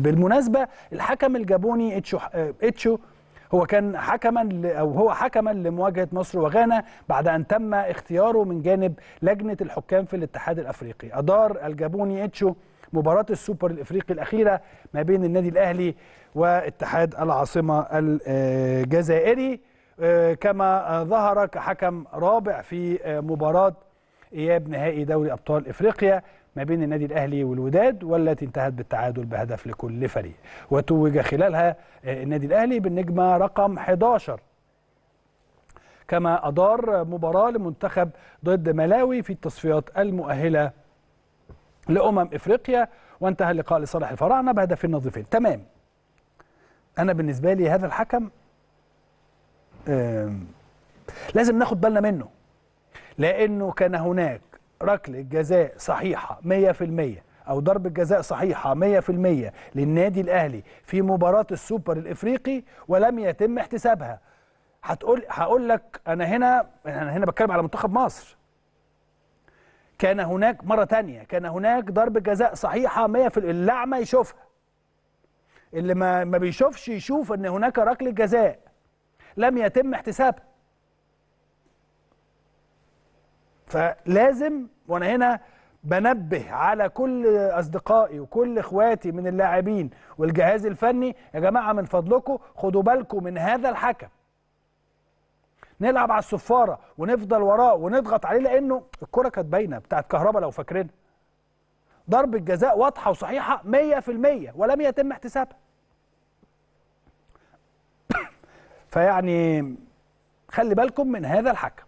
بالمناسبة الحكم الجابوني اتشو, اتشو آه، هو كان حكما او هو حكما لمواجهه مصر وغانا بعد ان تم اختياره من جانب لجنه الحكام في الاتحاد الافريقي ادار الجابوني اتشو مباراه السوبر الافريقي الاخيره ما بين النادي الاهلي واتحاد العاصمه الجزائري آه، كما ظهر كحكم رابع في آه، مباراه اياب نهائي دوري ابطال افريقيا ما بين النادي الأهلي والوداد والتي انتهت بالتعادل بهدف لكل فريق وتوج خلالها آه، النادي الأهلي بالنجمة رقم 11 كما أدار مباراة لمنتخب ضد ملاوي في التصفيات المؤهلة لأمم إفريقيا وانتهى اللقاء لصالح الفراعنة بهدفين نظيفين تمام أنا بالنسبة لي هذا الحكم لازم ناخد بالنا منه لأنه كان هناك ركله جزاء صحيحه 100% او ضربه جزاء صحيحه 100% للنادي الاهلي في مباراه السوبر الافريقي ولم يتم احتسابها هتقول هقول لك انا هنا انا هنا بتكلم على منتخب مصر كان هناك مره تانية كان هناك ضربه جزاء صحيحه 100% الأعمى يشوفها اللي ما بيشوفش يشوف ان هناك ركله جزاء لم يتم احتسابها فلازم وانا هنا بنبه على كل اصدقائي وكل اخواتي من اللاعبين والجهاز الفني يا جماعه من فضلكم خدوا بالكم من هذا الحكم نلعب على الصفاره ونفضل وراه ونضغط عليه لانه الكره كانت باينه بتاعت كهربا لو فاكرين ضربه جزاء واضحه وصحيحه 100% ولم يتم احتسابها فيعني خلي بالكم من هذا الحكم